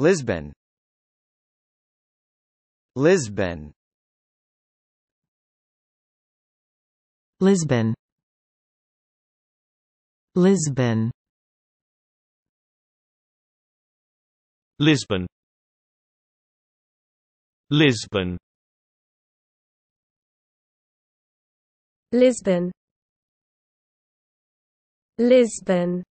Lisbon Lisbon Lisbon Lisbon Lisbon Lisbon Lisbon Lisbon